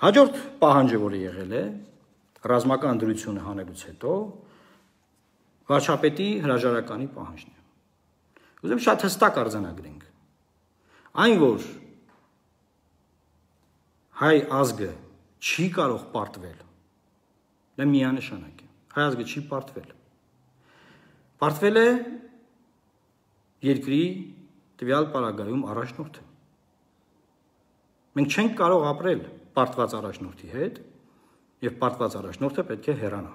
Հաջորդ պահանջը, որը եղել է ռազմական ընդրությունը հանելուց հետո վարչապետի հրաժարականի պահանջն է։ Ուզում շատ հստակ արձանագրենք։ Այն որ հայ ազգը չի կարող պարտվել։ Դա միանշանակ է։ Հայ ազգը չի պարտվել։ Պարտվել է երկրի տվյալ պարագայում առաջնորդը։ Մենք չենք կարող ապրել պարտված առաջնորդի հետ եւ պարտված առաջնորդը պետք է հեռանա։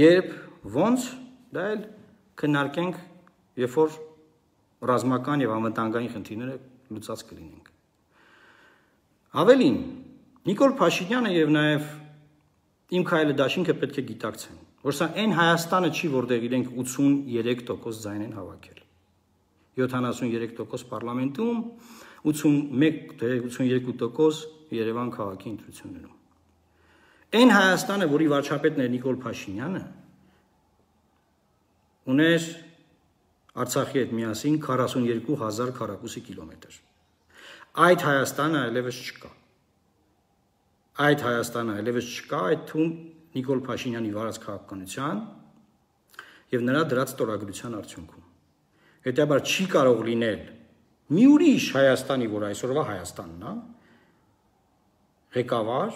Երբ ոնց դա էլ քննարկենք, երբ որ ռազմական եւ անվտանգային խնդիրները լուծած կլինենք։ Ավելին Նիկոլ Փաշինյանը եւ նաեւ Իմքայելը Դաշինքը պետք է գիտակցեն, որ սա այն Հայաստանը չի, որտեղ իրենք 83% ձայն են հավաքել։ 73% parlamenտում, 81 թե 82% Երևան քաղաքի ընտրություններում։ Այն Հայաստանը, որի վարչապետն է Նիկոլ Փաշինյանը, ուներ Արցախի հետ միասին 42000 քառակուսի կիլոմետր։ Այդ Հայաստանը այլևս չկա։ Այդ Հայաստանը այլևս չկա, այդ թվում Նիկոլ Փաշինյանի վարած քաղաքականության եւ նրա դրած ստորագրության արդյունքում հետեաբար չի կարող լինել մի ուրիշ Հայաստանի, որ այսօրվա Հայաստանն է, ղեկավար,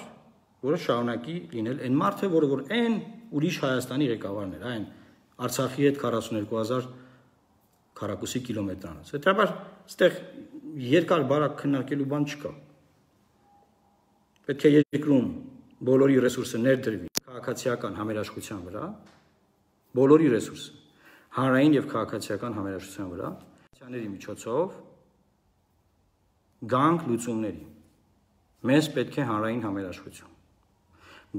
որը շարունակի լինել այն մարդը, որը որ այն ուրիշ Հայաստանի ղեկավարն էր, այն Արցախի հետ 42000 քառակուսի կիլոմետրանից։ Հետեաբար այդտեղ երկար բարակ քննարկելու բան չկա։ Պետք է երկրում բոլորի ռեսուրսը ներդրվի քաղաքացիական համերաշխության վրա, բոլորի ռեսուրսը հանրային եւ քաղաքացիական համերաշխության վրա ցաների միջոցով գանք լուծումների։ Մեզ պետք է հանրային համերաշխություն։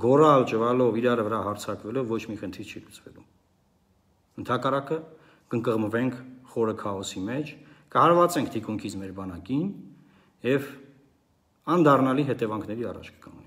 Գորալ ճվալով իրար վրա հարցակվելով ոչ մի խնդիր չի լուծվելու։ Ընդհակառակը կընկղմվենք խորը քաոսի մեջ, կհարվածենք թիկունքից մեր բանակին եւ անդառնալի հետևանքների առաջ կգանք։